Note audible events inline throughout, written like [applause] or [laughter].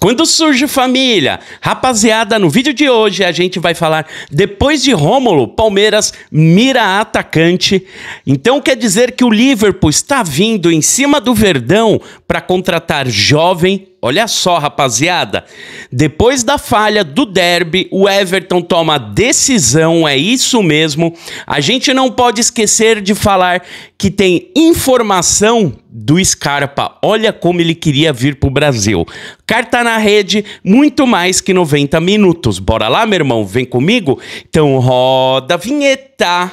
Quando surge família? Rapaziada, no vídeo de hoje a gente vai falar depois de Rômulo, Palmeiras mira atacante. Então quer dizer que o Liverpool está vindo em cima do Verdão para contratar jovem Olha só, rapaziada. Depois da falha do derby, o Everton toma decisão, é isso mesmo. A gente não pode esquecer de falar que tem informação do Scarpa. Olha como ele queria vir pro Brasil. Carta na rede, muito mais que 90 minutos. Bora lá, meu irmão, vem comigo? Então roda a vinheta.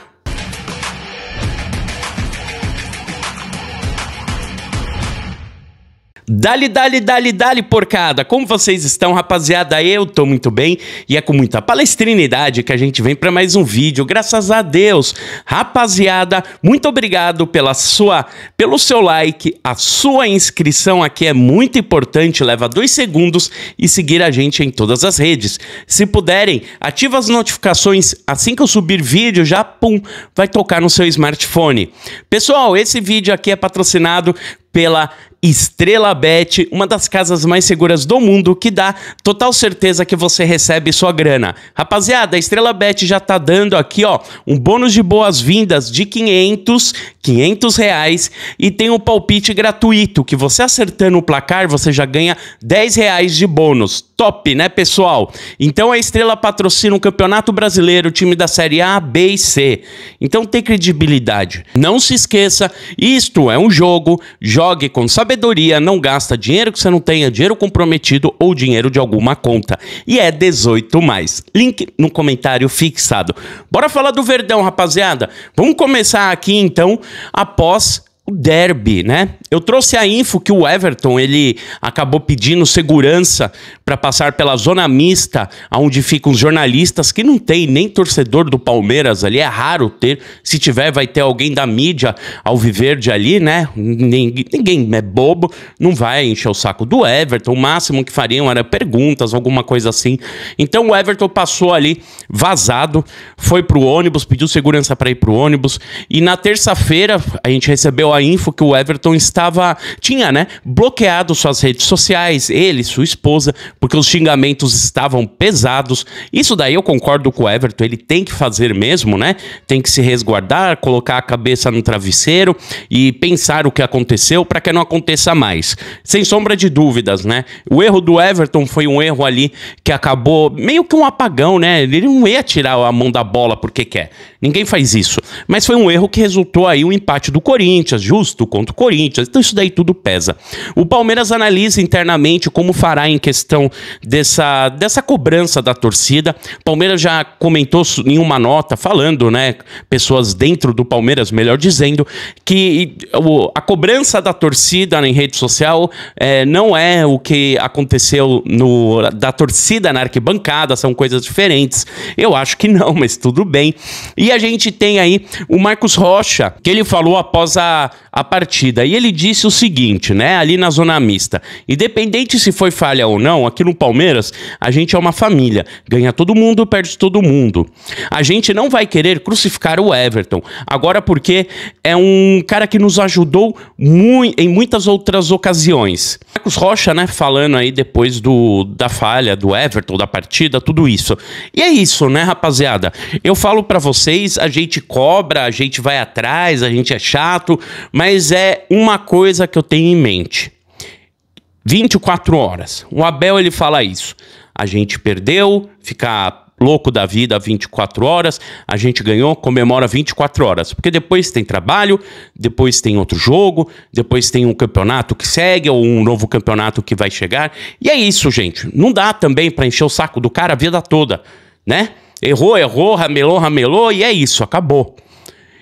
Dali, dali, dali, dali, porcada! Como vocês estão, rapaziada? Eu tô muito bem e é com muita palestrinidade que a gente vem para mais um vídeo. Graças a Deus! Rapaziada, muito obrigado pela sua, pelo seu like, a sua inscrição aqui é muito importante, leva dois segundos e seguir a gente em todas as redes. Se puderem, ativa as notificações assim que eu subir vídeo, já pum, vai tocar no seu smartphone. Pessoal, esse vídeo aqui é patrocinado pela Estrela Bet, uma das casas mais seguras do mundo que dá total certeza que você recebe sua grana. Rapaziada, a Estrela Bet já tá dando aqui, ó, um bônus de boas-vindas de 500, 500 reais e tem um palpite gratuito que você acertando o placar, você já ganha 10 reais de bônus. Top, né, pessoal? Então a Estrela patrocina o um Campeonato Brasileiro, time da Série A, B e C. Então tem credibilidade. Não se esqueça, isto é um jogo, jogue com sabedoria sabedoria não gasta dinheiro que você não tenha, dinheiro comprometido ou dinheiro de alguma conta. E é 18 mais. Link no comentário fixado. Bora falar do Verdão, rapaziada. Vamos começar aqui então após derby, né? Eu trouxe a info que o Everton ele acabou pedindo segurança para passar pela zona mista, aonde ficam os jornalistas que não tem nem torcedor do Palmeiras ali, é raro ter. Se tiver, vai ter alguém da mídia ao viver de ali, né? Ninguém, ninguém é bobo, não vai encher o saco do Everton. O máximo que fariam era perguntas, alguma coisa assim. Então o Everton passou ali vazado, foi pro ônibus, pediu segurança para ir pro ônibus e na terça-feira a gente recebeu a a info que o Everton estava. tinha, né? Bloqueado suas redes sociais, ele, sua esposa, porque os xingamentos estavam pesados. Isso daí eu concordo com o Everton, ele tem que fazer mesmo, né? Tem que se resguardar, colocar a cabeça no travesseiro e pensar o que aconteceu para que não aconteça mais. Sem sombra de dúvidas, né? O erro do Everton foi um erro ali que acabou meio que um apagão, né? Ele não ia tirar a mão da bola porque quer. Ninguém faz isso. Mas foi um erro que resultou aí o um empate do Corinthians, justo contra o Corinthians. Então isso daí tudo pesa. O Palmeiras analisa internamente como fará em questão dessa, dessa cobrança da torcida. O Palmeiras já comentou em uma nota falando, né, pessoas dentro do Palmeiras, melhor dizendo, que a cobrança da torcida em rede social é, não é o que aconteceu no da torcida na arquibancada, são coisas diferentes. Eu acho que não, mas tudo bem. E a gente tem aí o Marcos Rocha, que ele falou após a a partida. E ele disse o seguinte, né, ali na zona mista: independente se foi falha ou não, aqui no Palmeiras, a gente é uma família. Ganha todo mundo, perde todo mundo. A gente não vai querer crucificar o Everton. Agora, porque é um cara que nos ajudou mu em muitas outras ocasiões. Marcos Rocha, né, falando aí depois do, da falha do Everton, da partida, tudo isso. E é isso, né, rapaziada? Eu falo para vocês, a gente cobra, a gente vai atrás, a gente é chato, mas é uma coisa que eu tenho em mente. 24 horas. O Abel ele fala isso. A gente perdeu, ficar louco da vida 24 horas, a gente ganhou, comemora 24 horas. Porque depois tem trabalho, depois tem outro jogo, depois tem um campeonato que segue ou um novo campeonato que vai chegar. E é isso, gente. Não dá também para encher o saco do cara a vida toda, né? Errou, errou, ramelou, ramelou e é isso, acabou.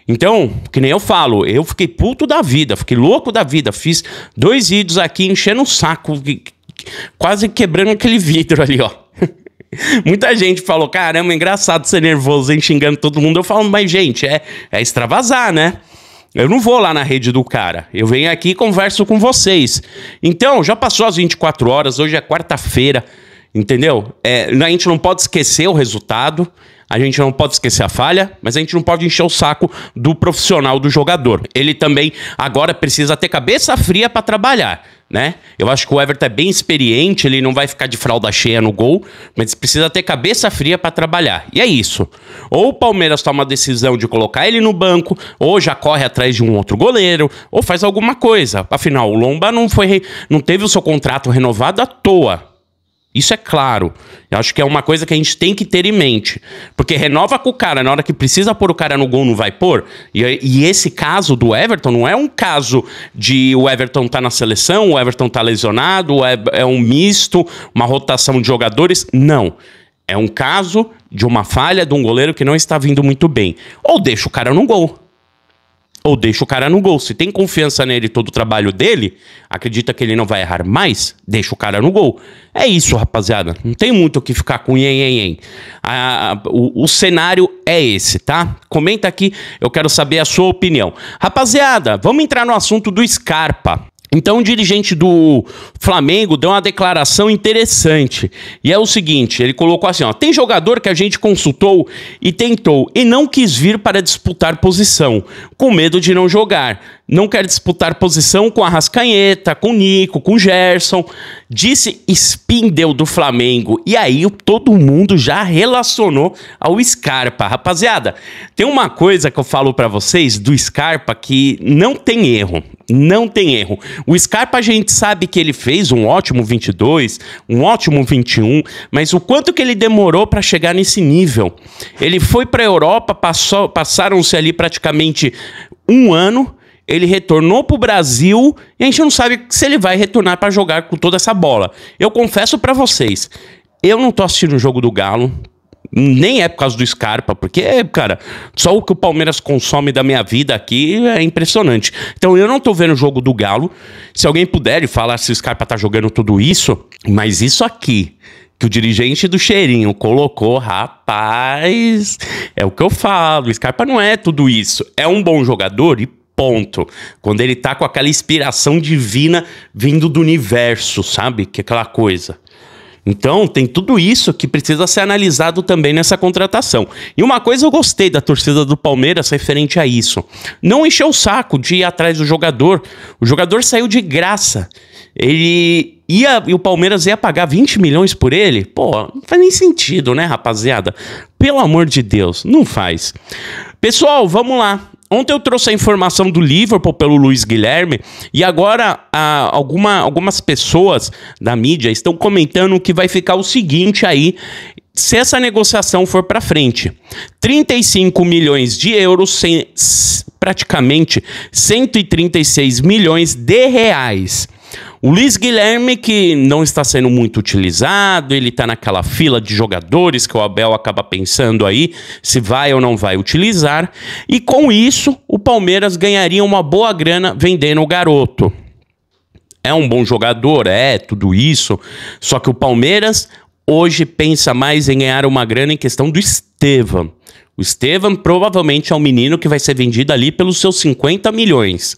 Então, que nem eu falo, eu fiquei puto da vida, fiquei louco da vida, fiz dois vídeos aqui enchendo o saco, quase quebrando aquele [laughs] vidro ali, ó. [laughs] Muita gente falou, caramba, é engraçado ser nervoso, hein, xingando todo mundo. Eu falo, mas gente, é, é extravasar, né? Eu não vou lá na rede do cara. Eu venho aqui e converso com vocês. Então, já passou as 24 horas, hoje é quarta-feira, entendeu? É, a gente não pode esquecer o resultado, a gente não pode esquecer a falha, mas a gente não pode encher o saco do profissional, do jogador. Ele também agora precisa ter cabeça fria para trabalhar né? Eu acho que o Everton é bem experiente, ele não vai ficar de fralda cheia no gol, mas precisa ter cabeça fria para trabalhar. E é isso. Ou o Palmeiras toma a decisão de colocar ele no banco, ou já corre atrás de um outro goleiro, ou faz alguma coisa. Afinal, o Lomba não foi, não teve o seu contrato renovado à toa. Isso é claro. Eu acho que é uma coisa que a gente tem que ter em mente. Porque renova com o cara, na hora que precisa pôr o cara no gol, não vai pôr. E, e esse caso do Everton não é um caso de o Everton tá na seleção, o Everton tá lesionado, é, é um misto, uma rotação de jogadores. Não. É um caso de uma falha de um goleiro que não está vindo muito bem. Ou deixa o cara no gol ou deixa o cara no gol. Se tem confiança nele todo o trabalho dele, acredita que ele não vai errar mais, deixa o cara no gol. É isso, rapaziada. Não tem muito o que ficar com ien, ien, ien. Ah, o, o cenário é esse, tá? Comenta aqui, eu quero saber a sua opinião. Rapaziada, vamos entrar no assunto do Scarpa. Então, o dirigente do Flamengo deu uma declaração interessante. E é o seguinte: ele colocou assim: ó, tem jogador que a gente consultou e tentou e não quis vir para disputar posição, com medo de não jogar. Não quer disputar posição com a Rascanheta, com o Nico, com o Gerson. Disse Spindel do Flamengo. E aí todo mundo já relacionou ao Scarpa. Rapaziada, tem uma coisa que eu falo para vocês do Scarpa que não tem erro. Não tem erro. O Scarpa a gente sabe que ele fez um ótimo 22, um ótimo 21, mas o quanto que ele demorou para chegar nesse nível? Ele foi para a Europa, passaram-se ali praticamente um ano, ele retornou para o Brasil e a gente não sabe se ele vai retornar para jogar com toda essa bola. Eu confesso para vocês, eu não tô assistindo o jogo do Galo, nem é por causa do Scarpa, porque, cara, só o que o Palmeiras consome da minha vida aqui é impressionante. Então eu não tô vendo o jogo do Galo. Se alguém puder e falar se o Scarpa tá jogando tudo isso, mas isso aqui que o dirigente do Cheirinho colocou, rapaz, é o que eu falo. O Scarpa não é tudo isso. É um bom jogador e ponto. Quando ele tá com aquela inspiração divina vindo do universo, sabe? Que é aquela coisa. Então, tem tudo isso que precisa ser analisado também nessa contratação. E uma coisa eu gostei da torcida do Palmeiras referente a isso. Não encheu o saco de ir atrás do jogador. O jogador saiu de graça. Ele ia e o Palmeiras ia pagar 20 milhões por ele? Pô, não faz nem sentido, né, rapaziada? Pelo amor de Deus, não faz. Pessoal, vamos lá. Ontem eu trouxe a informação do Liverpool pelo Luiz Guilherme e agora ah, alguma, algumas pessoas da mídia estão comentando que vai ficar o seguinte aí se essa negociação for para frente. 35 milhões de euros, sem, praticamente 136 milhões de reais. O Luiz Guilherme, que não está sendo muito utilizado, ele está naquela fila de jogadores que o Abel acaba pensando aí se vai ou não vai utilizar. E com isso, o Palmeiras ganharia uma boa grana vendendo o garoto. É um bom jogador, é tudo isso. Só que o Palmeiras hoje pensa mais em ganhar uma grana em questão do Estevam. O Estevam provavelmente é um menino que vai ser vendido ali pelos seus 50 milhões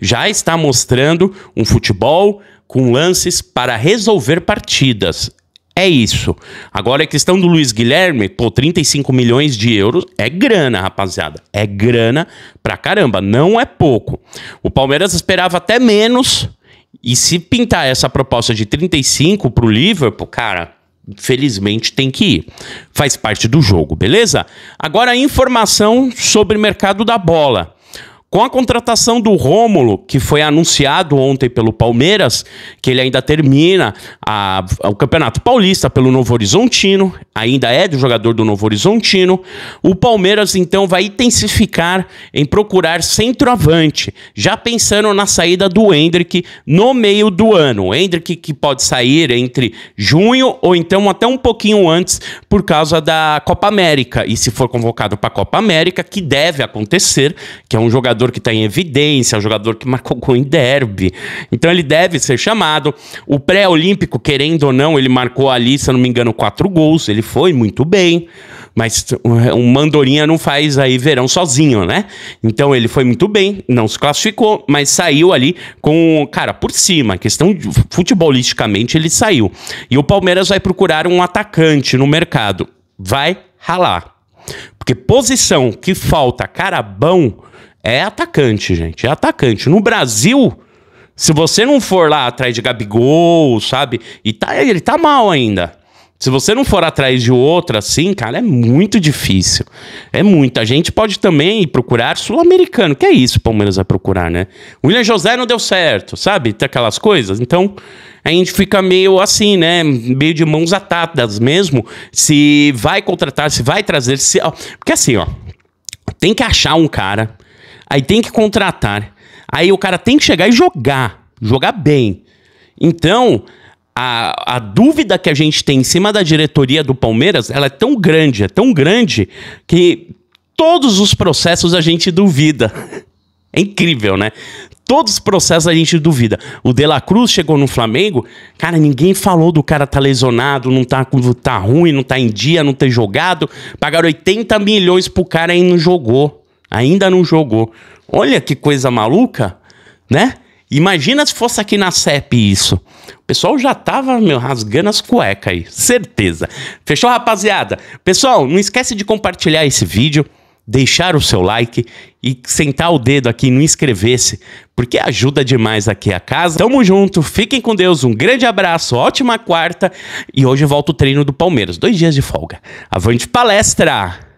já está mostrando um futebol com lances para resolver partidas. É isso. Agora a questão do Luiz Guilherme, pô, 35 milhões de euros é grana, rapaziada. É grana pra caramba, não é pouco. O Palmeiras esperava até menos. E se pintar essa proposta de 35 pro Liverpool, cara, felizmente tem que ir. Faz parte do jogo, beleza? Agora a informação sobre o mercado da bola. Com a contratação do Rômulo, que foi anunciado ontem pelo Palmeiras, que ele ainda termina a, a, o Campeonato Paulista pelo Novo Horizontino, ainda é do jogador do Novo Horizontino, o Palmeiras então vai intensificar em procurar centroavante, já pensando na saída do Hendrick no meio do ano. O Hendrick que pode sair entre junho ou então até um pouquinho antes por causa da Copa América. E se for convocado para a Copa América, que deve acontecer, que é um jogador jogador que está em evidência, é um jogador que marcou gol em derby. Então ele deve ser chamado. O pré-olímpico, querendo ou não, ele marcou ali, se eu não me engano, quatro gols. Ele foi muito bem, mas eh, um Mandorinha não faz aí verão sozinho, né? Então ele foi muito bem, não se classificou, mas saiu ali com, cara, por cima. Questão de, futebolisticamente, ele saiu. E o Palmeiras vai procurar um atacante no mercado. Vai ralar. Porque posição que falta carabão é atacante, gente. É atacante. No Brasil, se você não for lá atrás de Gabigol, sabe? E tá, ele tá mal ainda. Se você não for atrás de outro assim, cara, é muito difícil. É muito. A gente pode também procurar sul-americano. Que é isso, o Palmeiras vai procurar, né? William José não deu certo, sabe? Tem aquelas coisas. Então, a gente fica meio assim, né? Meio de mãos atadas mesmo. Se vai contratar, se vai trazer. Se... Porque assim, ó. Tem que achar um cara Aí tem que contratar. Aí o cara tem que chegar e jogar. Jogar bem. Então, a, a dúvida que a gente tem em cima da diretoria do Palmeiras, ela é tão grande, é tão grande, que todos os processos a gente duvida. [laughs] É incrível, né? Todos os processos a gente duvida. O De La Cruz chegou no Flamengo, cara, ninguém falou do cara tá lesionado, não tá, tá ruim, não tá em dia, não ter jogado. Pagaram 80 milhões pro cara e não jogou ainda não jogou. Olha que coisa maluca, né? Imagina se fosse aqui na CEP isso. O pessoal já tava, meu, rasgando as cuecas aí. Certeza. Fechou, rapaziada? Pessoal, não esquece de compartilhar esse vídeo, deixar o seu like e sentar o dedo aqui no inscrever-se, porque ajuda demais aqui a casa. Tamo junto, fiquem com Deus, um grande abraço, ótima quarta. E hoje volta o treino do Palmeiras, dois dias de folga. Avante palestra!